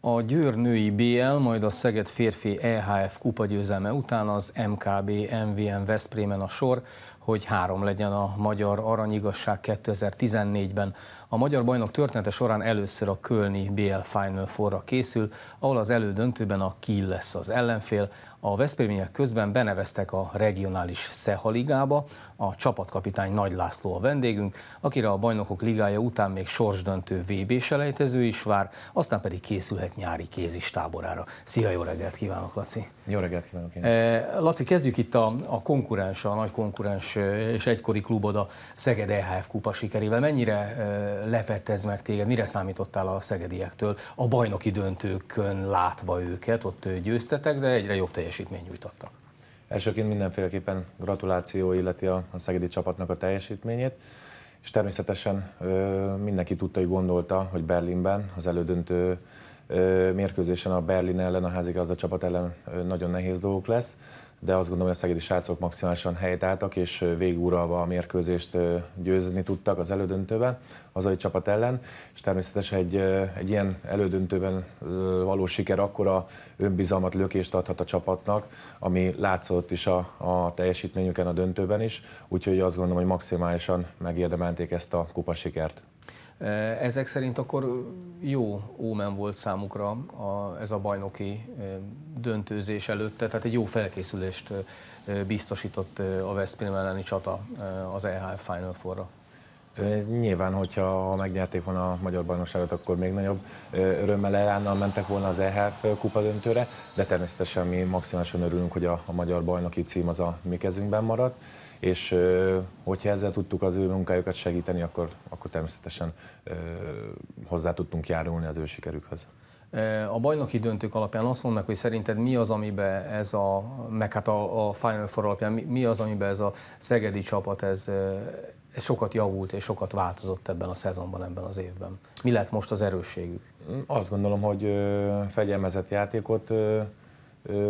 A Győr női BL, majd a Szeged férfi EHF győzelme után az MKB MVM Veszprémen a sor, hogy három legyen a magyar Aranyigasság 2014-ben. A magyar bajnok története során először a Kölni BL Final forra készül, ahol az elődöntőben a Kiel lesz az ellenfél, a Veszprémiek közben beneveztek a regionális Szeha Ligába, a csapatkapitány Nagy László a vendégünk, akire a bajnokok ligája után még sorsdöntő VB selejtező is vár, aztán pedig készülhet nyári kézis táborára. Szia, jó reggelt kívánok, Laci! Jó reggelt kívánok én! Is. Eh, Laci, kezdjük itt a, a konkurens, a nagy konkurens eh, és egykori klubod a Szeged EHF kupa sikerével. Mennyire eh, lepett ez meg téged? Mire számítottál a szegediektől? A bajnoki döntőkön látva őket, ott győztetek, de egyre jobb teljesítmény teljesítményt nyújtottak. Elsőként mindenféleképpen gratuláció illeti a, a szegedi csapatnak a teljesítményét, és természetesen ö, mindenki tudta, hogy gondolta, hogy Berlinben az elődöntő mérkőzésen a Berlin ellen, a házigazda csapat ellen nagyon nehéz dolgok lesz, de azt gondolom, hogy a szegedi srácok maximálisan helyt álltak, és végúralva a mérkőzést győzni tudtak az elődöntőben, a csapat ellen, és természetesen egy, egy ilyen elődöntőben való siker akkora önbizalmat, lökést adhat a csapatnak, ami látszott is a, a teljesítményüken a döntőben is, úgyhogy azt gondolom, hogy maximálisan megérdemelték ezt a kupasikert. Eh, ezek szerint akkor jó ómen volt számukra a, ez a bajnoki eh, döntőzés előtte, tehát egy jó felkészülést eh, biztosított a Veszprém elleni csata az EHF Final Four-ra. Nyilván, hogyha ha megnyerték volna a magyar bajnokságot, akkor még nagyobb örömmel elánnal mentek volna az EHF kupa döntőre, de természetesen mi maximálisan örülünk, hogy a, a magyar bajnoki cím az a mi kezünkben maradt és hogyha ezzel tudtuk az ő munkájukat segíteni, akkor, akkor természetesen hozzá tudtunk járulni az ő sikerükhöz. A bajnoki döntők alapján azt mondnak, hogy szerinted mi az, amiben ez a, meg hát a, a Final Four alapján, mi az, amiben ez a szegedi csapat, ez, ez sokat javult és sokat változott ebben a szezonban, ebben az évben. Mi lett most az erősségük? Azt gondolom, hogy fegyelmezett játékot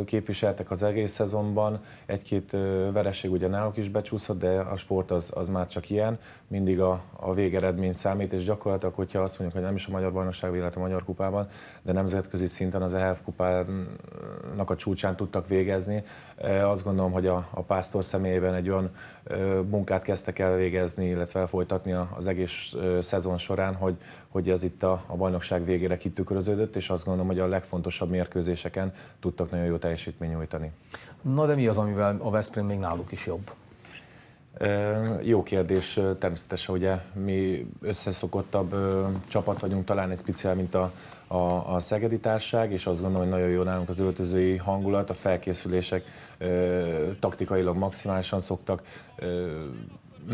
képviseltek az egész szezonban, egy-két vereség ugye náluk is becsúszott, de a sport az, az már csak ilyen, mindig a, a végeredmény számít, és gyakorlatilag, hogyha azt mondjuk, hogy nem is a Magyar bajnokság illetve a Magyar Kupában, de nemzetközi szinten az EHF kupának a csúcsán tudtak végezni, azt gondolom, hogy a, a pásztor személyében egy olyan munkát kezdtek el végezni, illetve folytatni az egész szezon során, hogy, hogy ez itt a, a bajnokság végére kitükröződött, és azt gondolom, hogy a legfontosabb mérkőzéseken tudtak nagyon jó teljesítmény nyújtani. Na de mi az, amivel a Veszprém még náluk is jobb? Jó kérdés, természetesen ugye mi összeszokottabb csapat vagyunk talán egy picit, mint a, a, a szegedi társág, és azt gondolom, hogy nagyon jó nálunk az öltözői hangulat, a felkészülések ö, taktikailag maximálisan szoktak ö,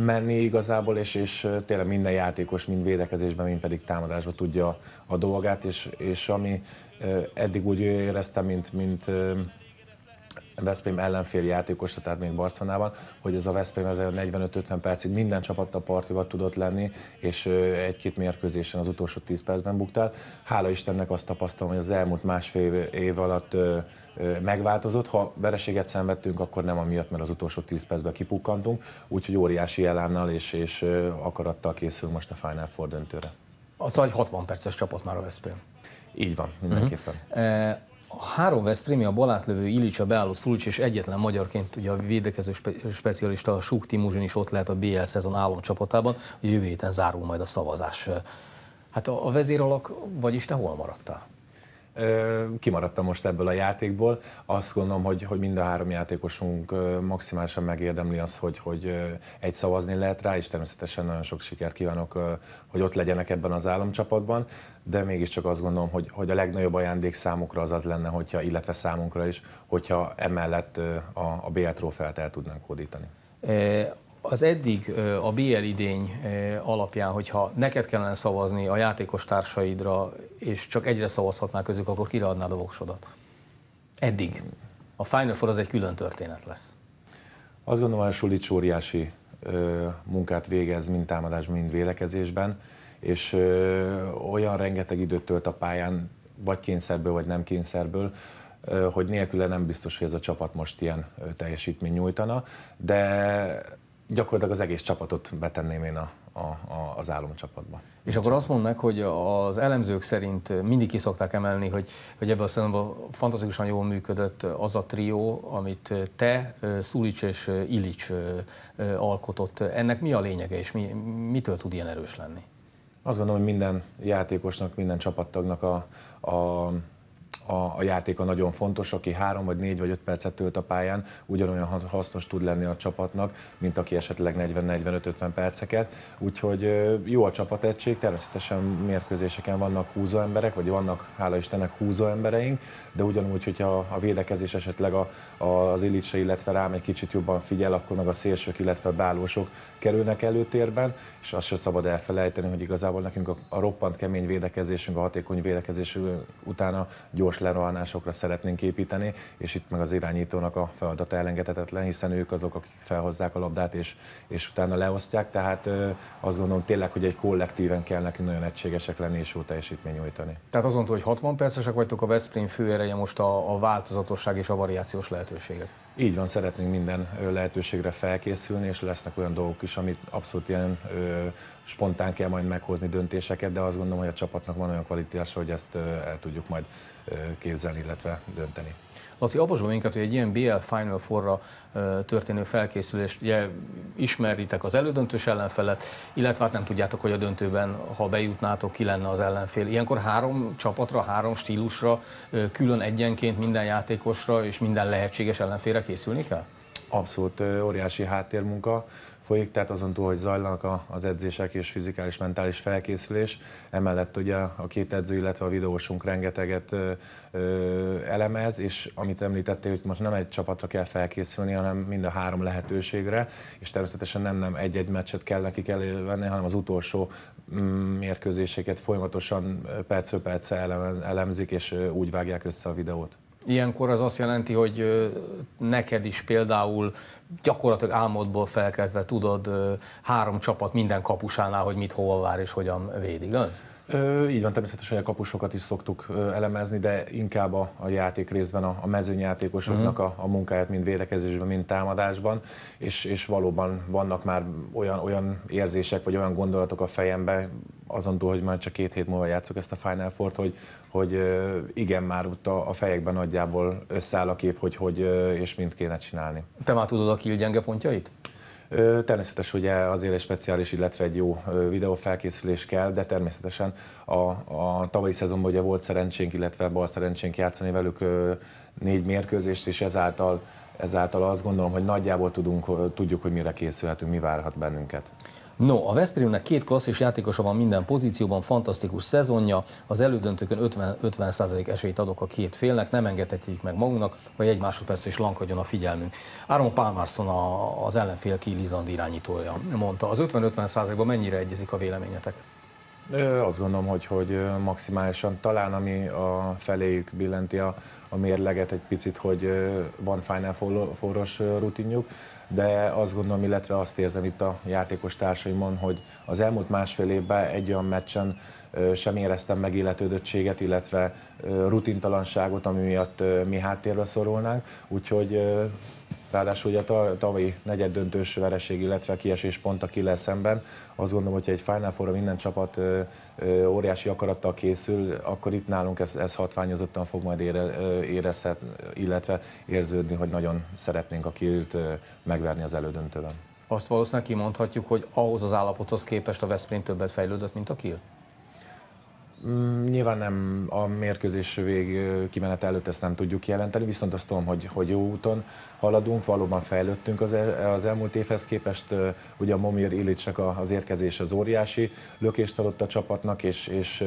menni igazából, és, és tényleg minden játékos, mind védekezésben, mind pedig támadásban tudja a dolgát, és, és ami eddig úgy éreztem, mint, mint Veszprém ellenfél játékosa, tehát még Barcelonában, hogy ez a Veszprém ez 45-50 percig minden a partiba tudott lenni, és egy-két mérkőzésen az utolsó 10 percben buktál. Hála Istennek azt tapasztalom, hogy az elmúlt másfél év alatt megváltozott. Ha vereséget szenvedtünk, akkor nem amiatt, mert az utolsó 10 percben kipukkantunk, úgyhogy óriási elánnal és, és akarattal készül most a Final Four döntőre. Az egy 60 perces csapat már a Veszprém. Így van, mindenképpen. Uh-huh a három Veszprémi, a balátlövő a beálló Szulics és egyetlen magyarként ugye a védekező spe, specialista a Súk Timuzsin is ott lehet a BL szezon álomcsapatában, A jövő héten zárul majd a szavazás. Hát a, a vezéralak, vagyis te hol maradtál? Kimaradtam most ebből a játékból. Azt gondolom, hogy, hogy mind a három játékosunk maximálisan megérdemli az, hogy, hogy egy szavazni lehet rá, és természetesen nagyon sok sikert kívánok, hogy ott legyenek ebben az államcsapatban, de mégiscsak azt gondolom, hogy, hogy a legnagyobb ajándék számukra az az lenne, hogyha, illetve számunkra is, hogyha emellett a, a BL trófeát el tudnánk hódítani. Az eddig a BL idény alapján, hogyha neked kellene szavazni a játékos társaidra, és csak egyre szavazhatnál közük, akkor kire adnád a voksodat? Eddig. A Final Four az egy külön történet lesz. Azt gondolom, hogy Sulic óriási munkát végez, mind támadás, mind vélekezésben, és olyan rengeteg időt tölt a pályán, vagy kényszerből, vagy nem kényszerből, hogy nélküle nem biztos, hogy ez a csapat most ilyen teljesítmény nyújtana, de gyakorlatilag az egész csapatot betenném én a, a, a, az álomcsapatba. És akkor azt mondd meg, hogy az elemzők szerint mindig ki szokták emelni, hogy, hogy ebben a szemben fantasztikusan jól működött az a trió, amit te, Szulics és Illics alkotott. Ennek mi a lényege, és mi, mitől tud ilyen erős lenni? Azt gondolom, hogy minden játékosnak, minden csapattagnak a, a a, a játéka nagyon fontos, aki három vagy négy vagy öt percet tölt a pályán, ugyanolyan hasznos tud lenni a csapatnak, mint aki esetleg 40-45-50 perceket. Úgyhogy jó a csapategység, természetesen mérkőzéseken vannak húzó emberek, vagy vannak, hála Istennek, húzó embereink, de ugyanúgy, hogyha a védekezés esetleg a, a, az Illicse, illetve rám egy kicsit jobban figyel, akkor meg a szélsők, illetve a bálósok kerülnek előtérben, és azt sem szabad elfelejteni, hogy igazából nekünk a, a roppant kemény védekezésünk, a hatékony védekezésünk utána gyors gyors lerohanásokra szeretnénk építeni, és itt meg az irányítónak a feladata elengedhetetlen, hiszen ők azok, akik felhozzák a labdát, és, és utána leosztják, tehát ö, azt gondolom tényleg, hogy egy kollektíven kell nekünk nagyon egységesek lenni, és jó teljesítmény nyújtani. Tehát azon túl, hogy 60 percesek vagytok, a Veszprém főereje most a, a változatosság és a variációs lehetőségek. Így van, szeretnénk minden lehetőségre felkészülni, és lesznek olyan dolgok is, amit abszolút ilyen ö, spontán kell majd meghozni döntéseket, de azt gondolom, hogy a csapatnak van olyan kvalitása, hogy ezt el tudjuk majd képzelni, illetve dönteni. Laci, abosban minket, hogy egy ilyen BL Final Forra történő felkészülést ugye, ismeritek az elődöntős ellenfelet, illetve hát nem tudjátok, hogy a döntőben, ha bejutnátok, ki lenne az ellenfél. Ilyenkor három csapatra, három stílusra, külön egyenként minden játékosra és minden lehetséges ellenfélre készülni kell? Abszolút óriási háttérmunka folyik, tehát azon túl, hogy zajlanak az edzések és fizikális, mentális felkészülés, emellett ugye a két edző, illetve a videósunk rengeteget elemez, és amit említettél, hogy most nem egy csapatra kell felkészülni, hanem mind a három lehetőségre, és természetesen nem, nem egy-egy meccset kell nekik elővenni, hanem az utolsó mm, mérkőzéseket folyamatosan percről percre elemzik, és úgy vágják össze a videót. Ilyenkor az azt jelenti, hogy neked is például gyakorlatilag álmodból felkeltve tudod három csapat minden kapusánál, hogy mit hova vár és hogyan véd, igaz? Ö, így van, természetesen a kapusokat is szoktuk elemezni, de inkább a, a játék részben a, a mezőnyjátékosoknak uh-huh. a, a munkáját, mind védekezésben, mind támadásban, és, és valóban vannak már olyan, olyan érzések, vagy olyan gondolatok a fejemben, azon túl, hogy már csak két hét múlva játszok ezt a Final four hogy, hogy igen, már ott a, a fejekben nagyjából összeáll a kép, hogy hogy és mint kéne csinálni. Te már tudod a Kiel gyenge pontjait? Természetes, hogy azért egy speciális, illetve egy jó videófelkészülés kell, de természetesen a, a tavalyi szezonban ugye volt szerencsénk, illetve bal szerencsénk játszani velük négy mérkőzést, és ezáltal, ezáltal azt gondolom, hogy nagyjából tudunk, tudjuk, hogy mire készülhetünk, mi várhat bennünket. No, a Veszprémnek két klasszis játékosa van minden pozícióban, fantasztikus szezonja, az elődöntőkön 50-50 esélyt adok a két félnek, nem engedhetjük meg magunknak, vagy egy másodperc is lankadjon a figyelmünk. Áron Pálmárszon az ellenfél ki Lizand irányítója mondta. Az 50-50 ban mennyire egyezik a véleményetek? Azt gondolom, hogy, hogy maximálisan talán, ami a feléjük billenti a, a mérleget egy picit, hogy van Final Four-os rutinjuk, de azt gondolom, illetve azt érzem itt a játékos társaimon, hogy az elmúlt másfél évben egy olyan meccsen sem éreztem illetődöttséget, illetve rutintalanságot, ami miatt mi háttérbe szorulnánk. Úgyhogy Ráadásul ugye a tavalyi negyed döntős vereség, illetve kiesés pont a Killel szemben. Azt gondolom, hogyha egy Final four minden csapat óriási akarattal készül, akkor itt nálunk ez, ez hatványozottan fog majd ére, érezhet, illetve érződni, hogy nagyon szeretnénk a kiült megverni az elődöntőben. Azt valószínűleg kimondhatjuk, hogy ahhoz az állapothoz képest a Veszprém többet fejlődött, mint a Kill? Mm, nyilván nem a mérkőzés vég kimenet előtt ezt nem tudjuk jelenteni, viszont azt tudom, hogy, hogy jó úton haladunk, valóban fejlődtünk az, el, az elmúlt évhez képest. Ugye a Momir Illicsek az érkezés az óriási lökést adott a csapatnak, és, és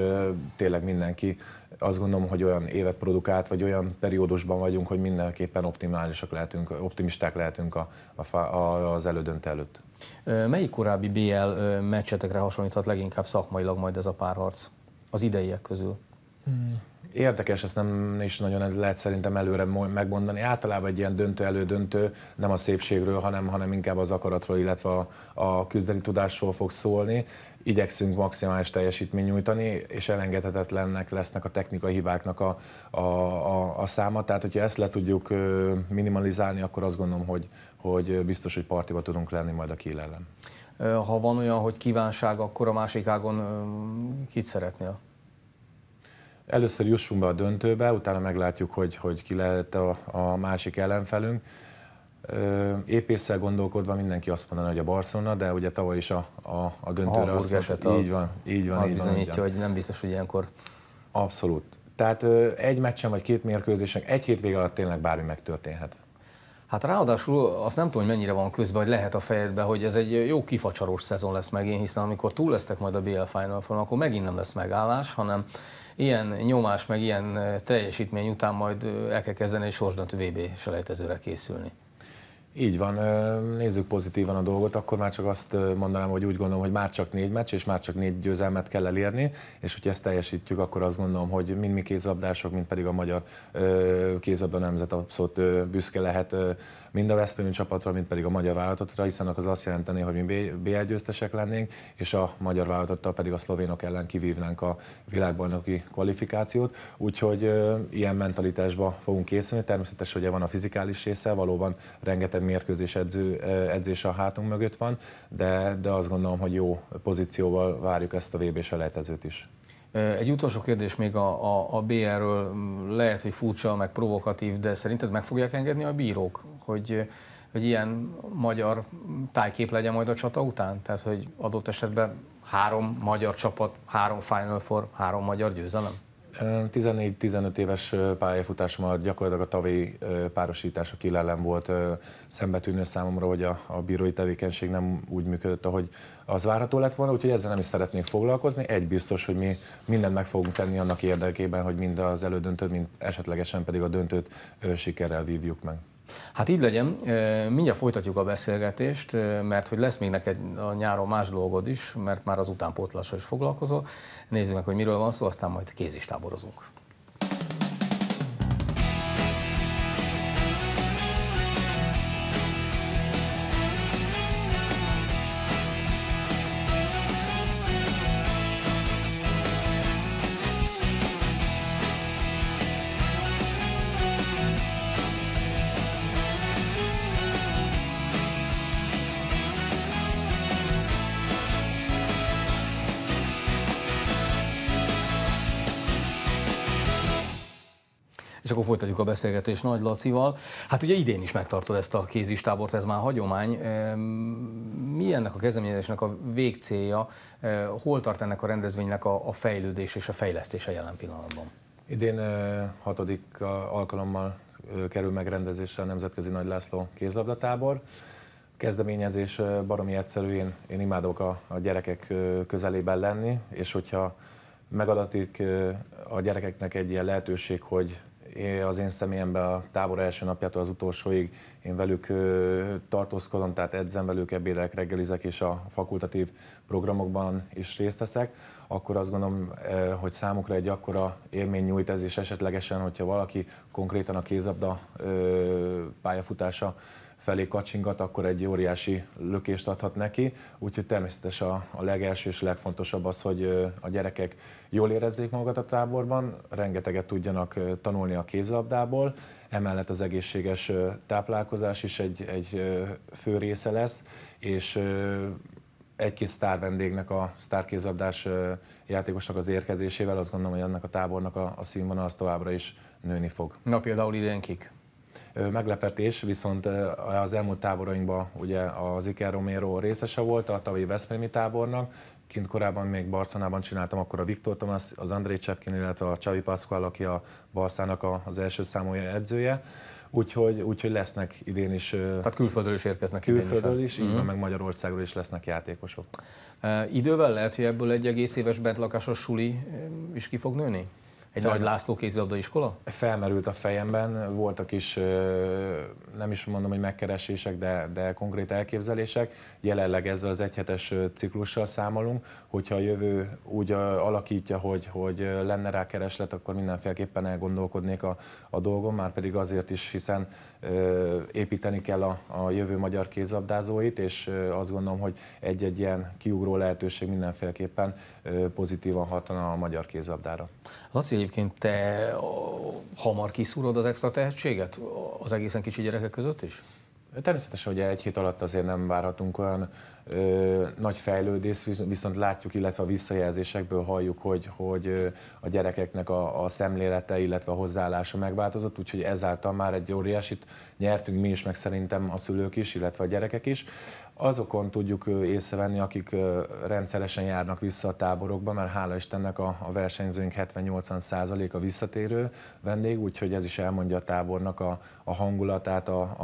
tényleg mindenki azt gondolom, hogy olyan évet produkált, vagy olyan periódusban vagyunk, hogy mindenképpen optimálisak lehetünk, optimisták lehetünk a, a, a, az elődönt előtt. Melyik korábbi BL meccsetekre hasonlíthat leginkább szakmailag majd ez a párharc? az ideiek közül? Hmm. Érdekes, ezt nem is nagyon lehet szerintem előre megmondani. Általában egy ilyen döntő elődöntő nem a szépségről, hanem, hanem inkább az akaratról, illetve a, a küzdeni tudásról fog szólni. Igyekszünk maximális teljesítmény nyújtani, és elengedhetetlennek lesznek a technikai hibáknak a, a, a, a száma. Tehát, hogyha ezt le tudjuk minimalizálni, akkor azt gondolom, hogy, hogy biztos, hogy partiba tudunk lenni majd a kill ellen ha van olyan, hogy kívánság, akkor a másik ágon kit szeretnél? Először jussunk be a döntőbe, utána meglátjuk, hogy, hogy ki lehet a, a másik ellenfelünk. Épésszel gondolkodva mindenki azt mondaná, hogy a Barcelona, de ugye tavaly is a, a, a döntőre a azt mondta, az, így van, így van. Az így bizonyítja, van, hogy nem biztos, hogy ilyenkor... Abszolút. Tehát egy meccsen vagy két mérkőzésen, egy hétvég alatt tényleg bármi megtörténhet. Hát ráadásul azt nem tudom, hogy mennyire van közben, hogy lehet a fejedben, hogy ez egy jó kifacsaros szezon lesz megint, hiszen amikor túl lesztek majd a BL Final Four, akkor megint nem lesz megállás, hanem ilyen nyomás, meg ilyen eh, teljesítmény után majd eh, el kell kezdeni egy sorsdöntő VB selejtezőre készülni. Így van, nézzük pozitívan a dolgot, akkor már csak azt mondanám, hogy úgy gondolom, hogy már csak négy meccs, és már csak négy győzelmet kell elérni, és hogyha ezt teljesítjük, akkor azt gondolom, hogy mind mi kézabdások, mind pedig a magyar kézabda nemzet abszolút büszke lehet mind a Veszprémi csapatra, mint pedig a magyar vállalatatra, hiszen az azt jelenteni, hogy mi BL győztesek lennénk, és a magyar vállalatottal pedig a szlovénok ellen kivívnánk a világbajnoki kvalifikációt. Úgyhogy ö, ilyen mentalitásba fogunk készülni. Természetesen ugye van a fizikális része, valóban rengeteg mérkőzés edző, edzés a hátunk mögött van, de, de azt gondolom, hogy jó pozícióval várjuk ezt a VB-s is. Egy utolsó kérdés még a, a, a BR-ről, lehet, hogy furcsa, meg provokatív, de szerinted meg fogják engedni a bírók, hogy, hogy ilyen magyar tájkép legyen majd a csata után? Tehát, hogy adott esetben három magyar csapat, három Final Four, három magyar győzelem? 14-15 éves pályafutásom alatt gyakorlatilag a tavi párosítások illelen volt szembetűnő számomra, hogy a, a bírói tevékenység nem úgy működött, ahogy az várható lett volna, úgyhogy ezzel nem is szeretnék foglalkozni. Egy biztos, hogy mi mindent meg fogunk tenni annak érdekében, hogy mind az elődöntőt, mind esetlegesen pedig a döntőt sikerrel vívjuk meg. Hát így legyen, mindjárt folytatjuk a beszélgetést, mert hogy lesz még neked a nyáron más dolgod is, mert már az utánpótlással is foglalkozol. Nézzük meg, hogy miről van szó, aztán majd kézistáborozunk. és akkor folytatjuk a beszélgetést Nagy Lacival. Hát ugye idén is megtartod ezt a kézistábort, ez már hagyomány. Mi ennek a kezdeményezésnek a végcélja? Hol tart ennek a rendezvénynek a, fejlődés és a fejlesztése jelen pillanatban? Idén hatodik alkalommal kerül megrendezésre a Nemzetközi Nagy László kézlabdatábor. Kezdeményezés baromi egyszerű, én, én imádok a, a gyerekek közelében lenni, és hogyha megadatik a gyerekeknek egy ilyen lehetőség, hogy Eh, az én személyemben a tábor első napjától az utolsóig én velük tartózkodom, tehát edzem velük, ebédek, reggelizek és a fakultatív programokban is részt veszek, akkor azt gondolom, eh, hogy számukra egy akkora élmény nyújt ez, és esetlegesen, hogyha valaki konkrétan a kézabda pályafutása felé kacsingat, akkor egy óriási lökést adhat neki. Úgyhogy természetesen a, a legelső és legfontosabb az, hogy a gyerekek jól érezzék magukat a táborban, rengeteget tudjanak tanulni a kézlabdából, emellett az egészséges táplálkozás is egy, egy fő része lesz, és egy-két sztár vendégnek, a sztárkézabdás játékosnak az érkezésével azt gondolom, hogy annak a tábornak a, a színvonal az továbbra is nőni fog. Na például idén kik? meglepetés, viszont az elmúlt táborainkban ugye az Iker Romero részese volt a tavalyi Veszprémi tábornak, kint korábban még Barcelonában csináltam, akkor a Viktor Tomás, az André Csepkin, illetve a Csavi Pascual, aki a Barszának az első számú edzője. Úgyhogy, úgyhogy lesznek idén is. Tehát külföldről is érkeznek külföldről idén is. is így van, mhm. meg Magyarországról is lesznek játékosok. Uh, idővel lehet, hogy ebből egy egész éves bentlakásos suli is ki fog nőni? Egy Fel... Nagy László kézilabda iskola? Felmerült a fejemben, voltak is, nem is mondom, hogy megkeresések, de, de konkrét elképzelések. Jelenleg ezzel az egyhetes ciklussal számolunk, hogyha a jövő úgy alakítja, hogy, hogy lenne rá kereslet, akkor mindenféleképpen elgondolkodnék a, a dolgom, már pedig azért is, hiszen építeni kell a, a jövő magyar kézabdázóit, és azt gondolom, hogy egy-egy ilyen kiugró lehetőség mindenféleképpen pozitívan hatna a magyar kézabdára. Laci, egyébként te hamar kiszúrod az extra tehetséget az egészen kicsi gyerekek között is? Természetesen, hogy egy hét alatt azért nem várhatunk olyan ö, nagy fejlődés, viszont látjuk, illetve a visszajelzésekből halljuk, hogy, hogy a gyerekeknek a, a szemlélete, illetve a hozzáállása megváltozott, úgyhogy ezáltal már egy óriásit nyertünk mi is, meg szerintem a szülők is, illetve a gyerekek is. Azokon tudjuk észrevenni, akik rendszeresen járnak vissza a táborokba, mert hála Istennek a, a versenyzőink 70-80 a visszatérő vendég, úgyhogy ez is elmondja a tábornak a, a hangulatát, a, a,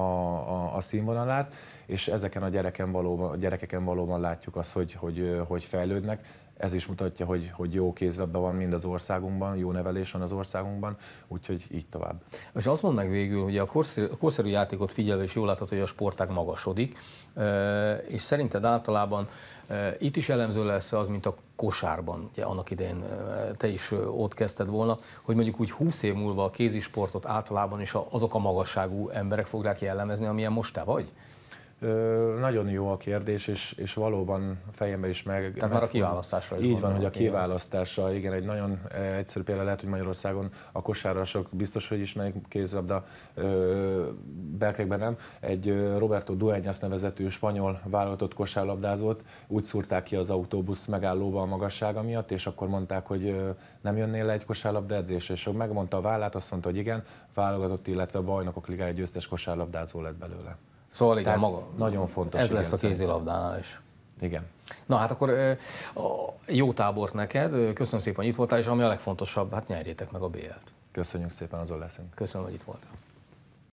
a, a színvonalát, és ezeken a gyereken valóban, a gyerekeken valóban látjuk azt, hogy, hogy, hogy fejlődnek. Ez is mutatja, hogy, hogy jó kézlabda van mind az országunkban, jó nevelés van az országunkban, úgyhogy így tovább. És azt mondd meg végül, hogy a korszerű, a korszerű játékot figyelve és jól látod, hogy a sportág magasodik, és szerinted általában itt is elemző lesz az, mint a kosárban, ugye annak idején te is ott kezdted volna, hogy mondjuk úgy 20 év múlva a kézisportot általában is azok a magasságú emberek fogják jellemezni, amilyen most te vagy? Ö, nagyon jó a kérdés, és, és valóban fejembe is meg... Tehát már a kiválasztásra is Így van, hogy a kiválasztásra, igen, egy nagyon egyszerű példa lehet, hogy Magyarországon a kosárasok biztos, hogy ismerik kézlabda belkekben nem. Egy Roberto Duenas nevezetű spanyol válogatott kosárlabdázót úgy szúrták ki az autóbusz megállóba a magassága miatt, és akkor mondták, hogy nem jönnél le egy kosárlabda edzés, és megmondta a vállát, azt mondta, hogy igen, válogatott, illetve a bajnokok ligája győztes kosárlabdázó lett belőle. Szóval igen, maga. Nagyon fontos. Ez igen, lesz a kézilabdánál is. Igen. Na hát akkor jó tábort neked, köszönöm szépen, hogy itt voltál, és ami a legfontosabb, hát nyerjétek meg a BL-t. Köszönjük szépen, azon leszünk. Köszönöm, hogy itt voltál.